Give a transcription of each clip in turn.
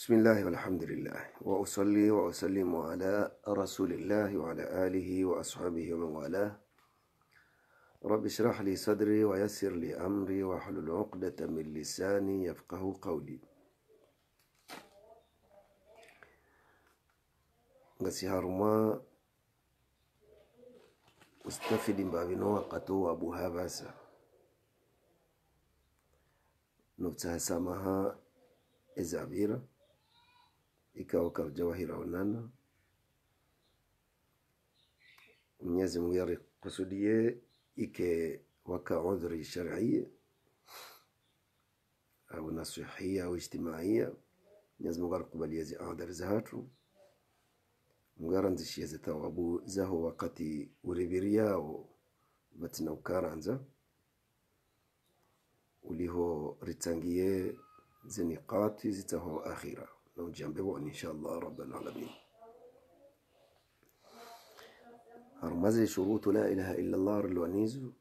بسم الله والحمد لله وأصلي وأسلم على رسول الله وعلى آله وأصحابه ومن والاه رب اشرح لي صدري ويسر لي أمري واحلل عقدة من لساني يفقه قولي ngasiharuma وقتو أبو هاباسا نبتها سامها إزابيرا ikaoka Jawahira Onana. mnyezi Mungu yarikusudiye ike waka udhuri shar'ia au nasihia au ijtimaia. mnyezi Mungu arikubalie zi adhari zahatu mugaranzishie zithawabu zaho wakati yao batina ukaranza uliho ritsangiye ziniqati zitaho akhira na ujiambiwa insha Allah rabbil alamin arumaze shurutu la ilaha illa Allah lwanizu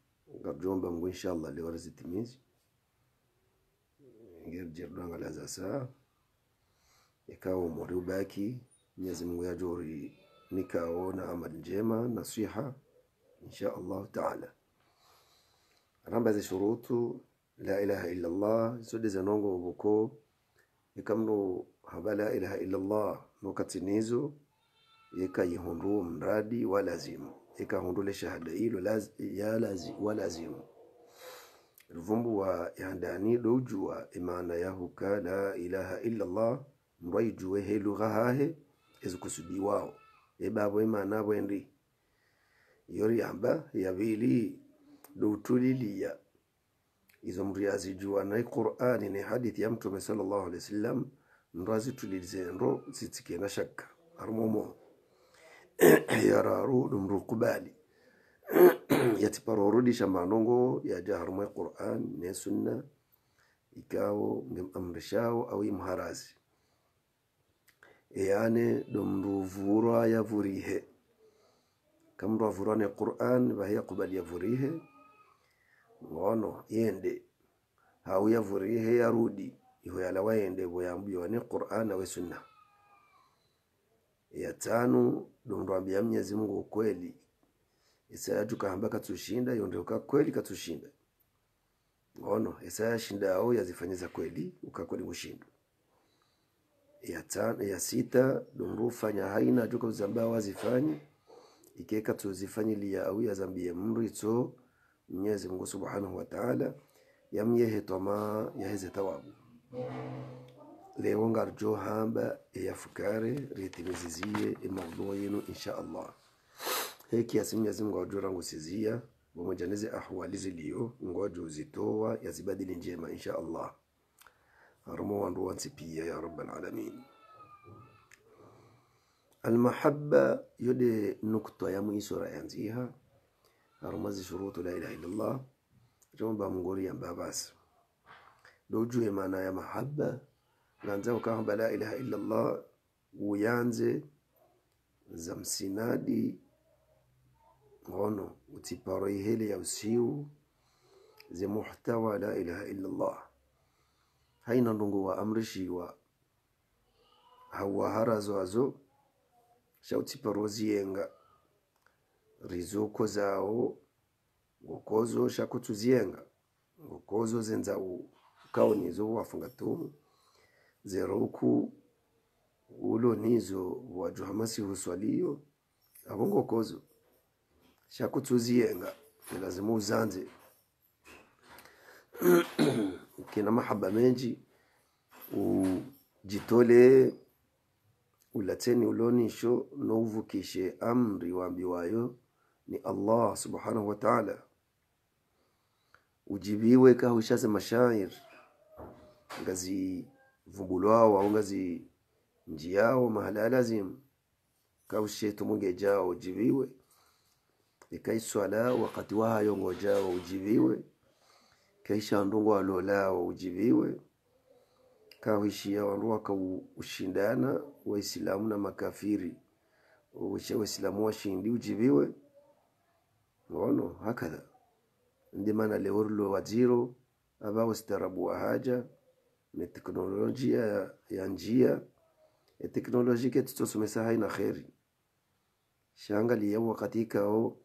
ngabjomba ngo insha Allah liwarazitimizi ngerjerdwanga la zasa ikawa umuri ubaki Mwenyezi Mungu yajuri nikaona amali njema nasiha insha Allah taala arambaze shurutu la ilaha illa Allah zodi zanongo ubuko ikamno haba la ilaha illallah nokatinizo yekayihunduu mradi walazimu ikahundule shahada ilo laz, ya lazi, walazimu luvumbu wa yandani doujuwa imana yahuka la ilaha illallah mrwaijuwe he lugha hahe wao ebabo imana bwendi yoriamba yabili doutuliliya izo mndu na qurani ni hadithi ya mtume sallallahu alaihi wasallam ndo azitulize ndo zitike na shaka armomo yararu dumru kubali yatiparorudisha manongo yaja harumwe quran ne sunna ikawo ngemamrishawo au imharazi eyane domndu vurwa yavurihe kamndu avurwa ne quran vahiya kubali yavurihe ngono yende hau yavurihe yarudi iho yalawayende boyambuywane qur'ana we sunna ya tanu dondwambia mnyezi mungu ukweli isaya tukahamba katushinda yondeuka kweli katushinda ono isaya shindao yazifanyiza kweli ukakweli mushindo ya tano ya sita dondufanya haina tuka zambao wazifanye ikeka tuzifanyiliya ya zambiye mritso mnyezi mungu subhanahu wa taala yamyehe twama yaheze tawabu Leonga arjuu hamba eyafukare ritimizizie imuziziye emawduwa yenu insha allah heki yasimu yazimu ngawajura ngusiziya pamoja nizi ahwali ziliyo ngoja uzitoa yazibadili njema insha allah arumo wandu wansipia ya rabbal alamin almahaba yode nukta ya muisora yanziha arumazi shurutu la ilaha illallah jomba mngori yamba basi ndo ujue maana ya mahaba naanza ukamba la ilaha illa Allah uyanze za msinadi ngono utiparo ihele ya usiu ze muhtawa la ilaha illa Allah haina ndungu wa amrishiwa hawaharazo azo shautiparo ziyenga rizuko zao ngokozo shakutuziyenga ngokozo u nizo wafungatoomu zera uku ulonizo wajuhamasi huswaliyo avongokozo shakutsuziyenga lazima uzanze kina mahaba menji ujitole ulateni ulonisho nouvukishe amri waambiwayo ni allah subhanahu wa taala ujibiwe kahushaze mashairi ngazi au ngazi njiao mahala lazima kaushetu mungejawo ujibiwe ikaiswala wakati ngo jao ujibiwe kaisha ndungu alolao ujibiwe kawishia wandu wakaushindana waislamu na makafiri uwisha waislamu washindi ujiviwe ngono hakadha ndimana maana leorlo wajiro aba wastaarabu wa haja ni teknolojia ya, ya njia e teknolojike titosomesa haina kheri shanga yawa katika o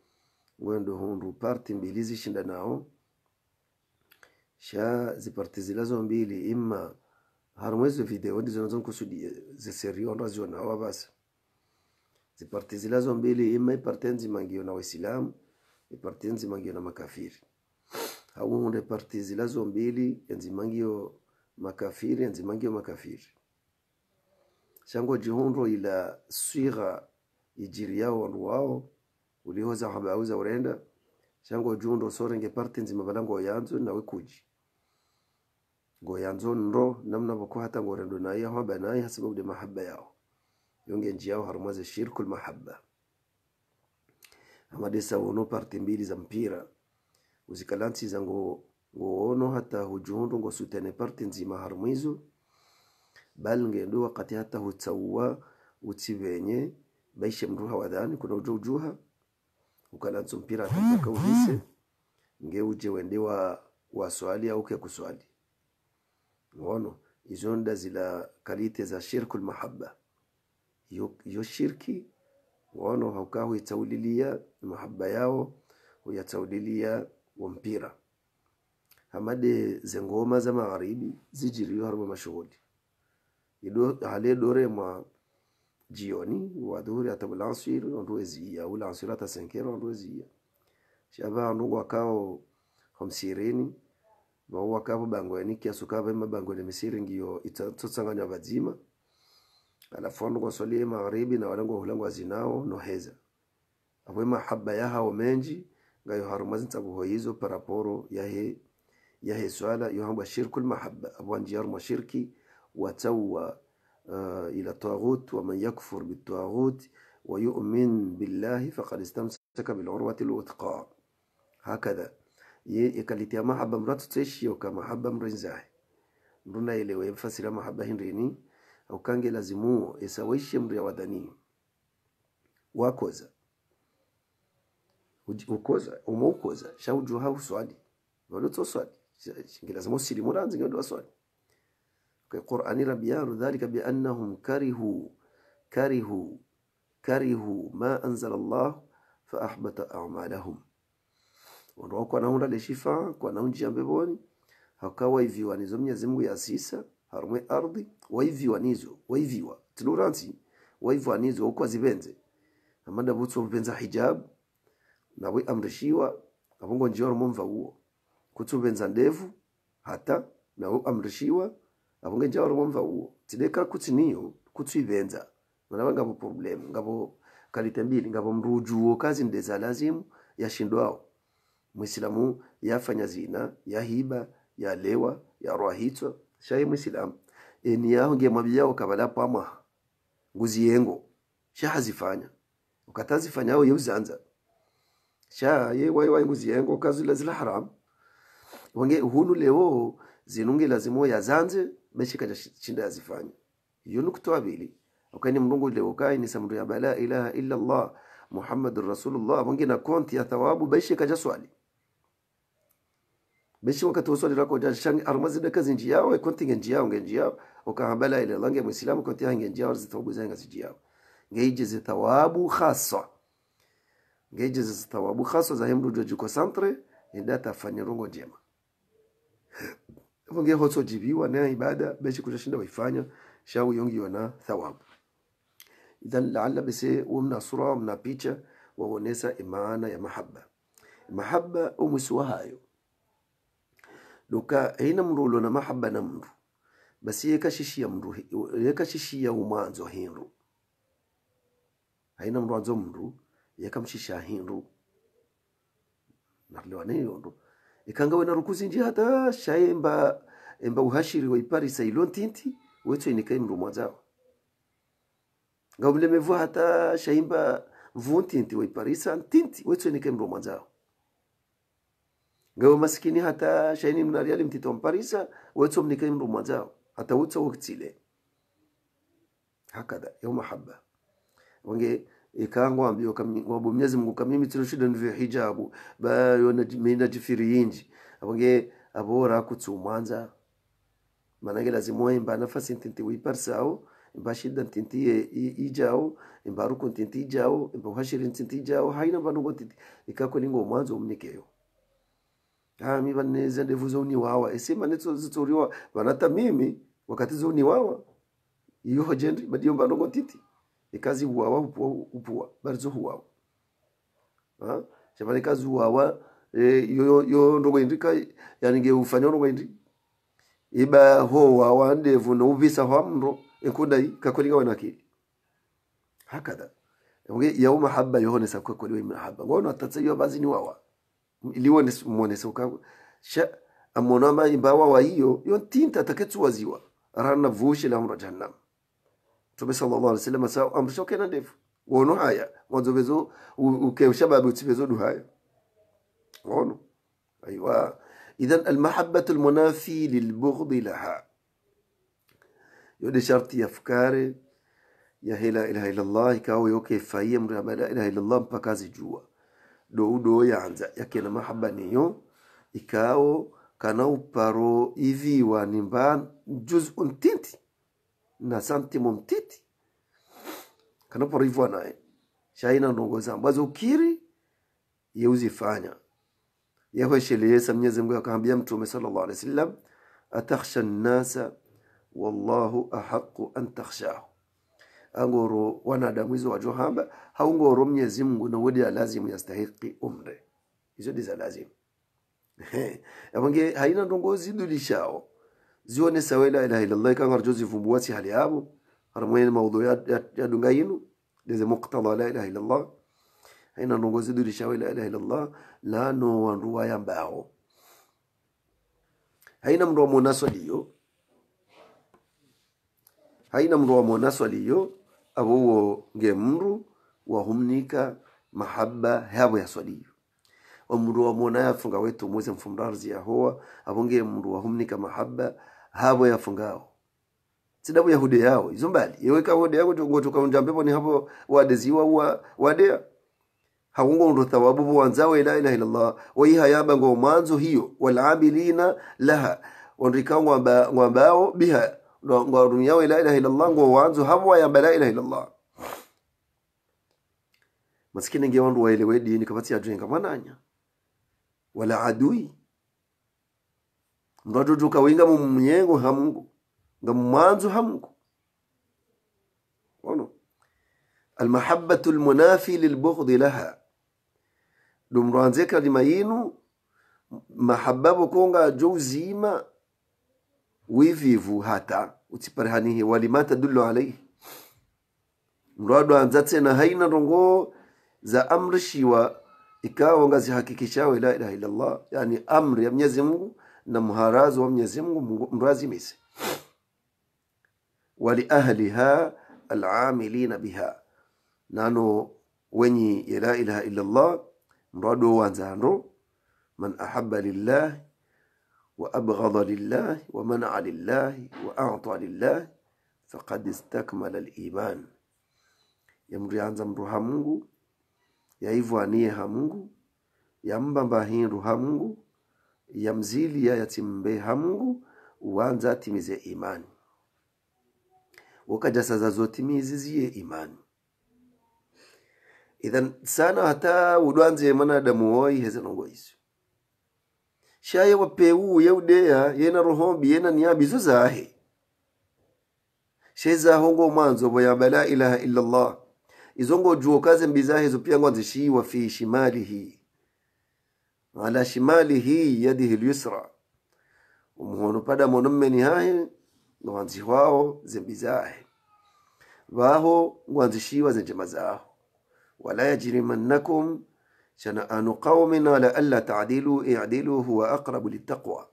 wendo hundu parti mbili zishinda nao sha ziparti zilazo mbili ima harumwezo video ndizo nazonkusudia ziseri ondaziwa nao basi ziparti zilazo mbili imma iparti nzimangio na waislamu iparti nzimangio na makafiri au hunde parti zilazo mbili enzimangio makafiri nzimangio makafiri shango jihundro ila swigha ijiri yao wandu wao ulihoza habauza urenda shango jihundro sorenge parti nzima bala yanzo nawe kuji yanzo ndo namna boku hata ngorendo naye haba naye sababu de mahaba yao yonge nji yao harumaze shirkul mahaba amadesa wono parti mbili za mpira uzikalansi zango ngoono hata hujundu ngosutene parti nzima har bal ngendu wakati hata hutsawa utsivenye baishe mruha wadhani kuna ujo ujuha ukalanzo mpira atakaka uhise nge uje wende wa, wa swali au ke kuswali ngono izo nda zila kalite za shirku lmahabba yo, yo shirki ngono haukaa huitaulilia mahaba yao huyataulilia wa mpira hamade zengoma za magharibi zijiriyo harimo mashuhudi hale dore mwa jioni wadhuhuri hata bulansir ondu weziya ulansir hata senkero ondu weziya shaba ondu wakao homsireni wakao bangweni kiasu kavo ema bangweni misiri ngiyo itsotsanganywa vadzima alafu soli ya magharibi na walangwa hulangwa zinao noheza apo mahaba yahao menji ngayo harumwa zintsakuhoyizo paraporo ya yahe يهي سؤال يهم الشرك المحبة أبوان جيرما شركي وتوى آه، إلى الطاغوت ومن يكفر بالطاغوت ويؤمن بالله فقد استمسك بالعروة الوثقى هكذا يكالي يكاليتيا محبة مرات تشي تشيو كمحبة مرنزاه مرنا إلي يفسر محبة هنريني أو كان لازمو يسويش مريا وداني وكوزا وموكوزا شاو shaujuha uswali ولو swali lazima usilimuranzi ngendo waswali qur'anira biyaru dhalika biannahum karihu karihu karihu ma anzala Allah fa ahbata a'malahum watu wako wanaunda leshifa kwa naunjia mbeboni hakawa hiviwa nizo mnyezi Mungu yasisa harumwe ardhi waiviwa nizo waiviwa tiluransi waiviwa nizo uko zibenze amanda butso mpenza hijab nawe amrishiwa abongo njiwa rumumva huo kutsubenza ndevu hata nawo amrishiwa abo ngeja wari wumva uwo tideka kutsiniyo kutswibenza nonaba ngabo problem ngabo kalite mbili mruju uo kazi ndeza lazimu yashindwao mwisilamu yafanya zina ya hiba ya lewa ya rwahitswa shaye mwisilamu eni yaho ngiye mwabyao kabala pamwa nguziyengo shahazifanya ukatazifanya yeu zanza shaye wayi wayi nguziyengo kazi lazila haramu wange uhunu leo zinungi lazimo yazanze beshikaja shinda yazifanya hiyo nukta Wakani akaini leo kai ni samru ya bala ilaha illa allah muhammadur rasulullah wange na konti ya thawabu kaja swali beshi wakati wa waswali lako jashangi armazi daka zinji yawe konti nge nge yawe ngenji yawe ila langi ya muislamu konti ya nge ngenji yawe zithawabu zanga zinji yawe ngeije thawabu khaswa ngeije thawabu khaswa za jwa jojuko santre ndata fanyirongo njema wongeye jibiwa na ibada beshi kushashinda waifanya shau yongi wana thawabu idhan laala bese uwo sura mna picha wawonesa imaana ya mahaba mahaba wa hayo doka ina mrulo na mahaba na mndu basi yeka shishi ya umwanzo hinru haina mndu anzo mndu yekamshisha hinru nakulewa neyo ndo ikanga wena rukuzinji hata shaye emba emba uhashiri wa iparisa wetu wetso inekai mrumwa zao ngaulemevu hata shaimba mvuntinti wa iparisa ntinti wetso inekai mrumwa zao ngawe masikini hata shaini mnariali mtito mparisa wetso mnikai mrumwa zao hata utsa waktile hakada yau mahabba wange ikangwambia kamwabo Mwenyezi mungu kama mimi kamimitiro shida ndivyo hijabu ba yona mina jifiri inji abonge abora kutsumwanza manake lazimo imba nafasi ntinti wiparsao imba shida ntinti ijao imba ruko ntinti ijao imba hashiri ntinti ijao haina vanungo ntinti lingo mwanzo umnikeyo ha mi hami vaneza ndevu wawa ese manetso zitoriwa banata mimi wakati zoni wawa iyo jendri madiyo mbanongo titi kazi uwawa upua, upua bardzo huwawa ha? chafane kazi uwawa e, yo, yo yo ndogwendika yaninge ufanya indi iba ho wawa ndevu nouvisa hwamro enkudai kakolinga wanakili hakadha nge yau mahaba yohone sakwe koliwe mahaba ngono atatsayo bazi ni wawa iliwo ni mwone soka sha amona ma imbawa wa hiyo yontinta waziwa rana vushi la mra jahannam mtume sallallahu alaihi wasallam sawa amshokena ndevu wono haya wanzobezo ukeshababutibezo duhaya wono ايوا اذا المحبه المنافي للبغض لها يودي شرط يا فكاري ya la ilaha illallah ikawa yoke faia mtu la ilaha illallah mpaka azijua doudo yanza yake na mahaba niyo ikao kana uparo iviwa nimba juzun tinti na Santimu Mtiti kanaporivwa naye shaina ndongo zambazo ukiri yeuzifanya yahwesheleyesa mnyezi mungu akaambia mtume sallallahu alaihi wasallam atakhsha nnasa wallahu ahaqu an takhshahu angoro wanadamu hizo johamba haungoro mnyezi mungu na wodi lazimu yastahiqi umre hizo ndiza lazimu yavange haina ndongo zidulishao zione sawa la ilaha illallah كان رجوز في بواتي هاليابو رموين موضوعات يا دونغاينو ديزي مقتضى لا اله الا الله haina uongozi dirishawe la ilaha illallah lano wa ndoa ya mbao haina mndoa mwonaso liyo haina mndoa mwonaso liyo awuwo nge mru wahumnika mahaba habo ya swaliyo wa mndu wa mwona yafunga wetu mweze mfumdarzi yahowa avonge mndu wahumnika mahaba habo yafungao sidabu ya hude yao hizo mbali yeweka hude yako ngo tukaunja mbepo ni hapo wadeziwa wa wadea hakungo ndo thawabu bo wanzawe la ilaha illallah wa iha yaba ngo manzo hiyo wal amilina laha wandika ngwamba ngwambao biha ngwa dunia la ilaha illallah ngwa wanzo hapo ya la ilaha illallah maskini ngewandu waelewe dini kapati ya jenga mananya wala adui mndoaduduka winga mumyengo hamungu nga mumwanzu hamungu ono almahabatu lmunafi lilbughdi laha ɗum anze kalima yinu mahaba bo ko uzima wivivu hata utipare walima tadulu alaihi mɗo aɗo anza tsena haina rongo za amri shiwa ikawa nga la ilaha illallah yani amri ya mwenyezi mungu na mharazo wa Mwenyezi Mungu mrazimise wali ahliha alamilina biha nano wenyi ya la ilaha illa Allah mrado wanzando man ahabba lillah wa abghadha lillah wa mana'a lillah wa a'ta lillah faqad istakmala aliman yamrianza ha Mungu yaivwanie ha Mungu yambamba hindu ha Mungu ya yatsimbe hamgu uwanza atimize imani wokajasaza ziye imani idhan sana hata udwanze manadamu woyi heze nongoyiso shaye wapeu yeudeya yena rohombi yena niyabi zo zahe shezaho mwanzo boyamba la ilaha illallah izongo juo kaze mbizahe zopia ngwanzishiiwa fi hii ala shimalihi yadihi lyusra umuhono pada monommeni hahe ngwanzi hwaho zembi zahe vaho ngwanzishiwa zenjema zaho wala yajrimannakum shana'anu qaumin ala alla ta'dilu i'dilu huwa aqrabu litaqwa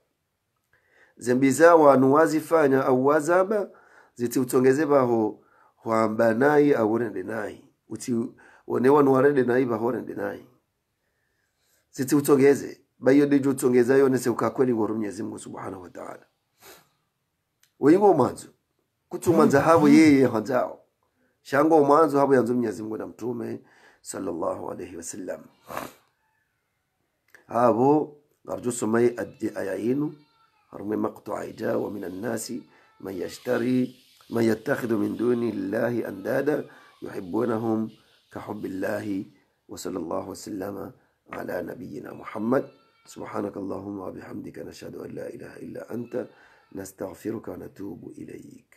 zembi za wanu wazifanya au wazaba ziti utongeze vaho hwamba nayi aurende nayi uti onewanu warende nayi vahorende bayo baiyo ndijotsongeza yone seukakweli ngoro mnyezi mungu subhanahu wataala umanzu mwanzo umanzu dhahabu yeye hanzao shango umanzu hapo yanzu mnyezi mungu na mtume sallallahu alaihi wasallam abo ngarjo somai aya yinu harume maqtua ida wa min annasi man yashtari man yattakhidhu min duni llahi andada yuhibbunahum kahubi llahi wa sallallahu wasallama على نبينا محمد سبحانك اللهم وبحمدك نشهد أن لا إله إلا أنت نستغفرك ونتوب إليك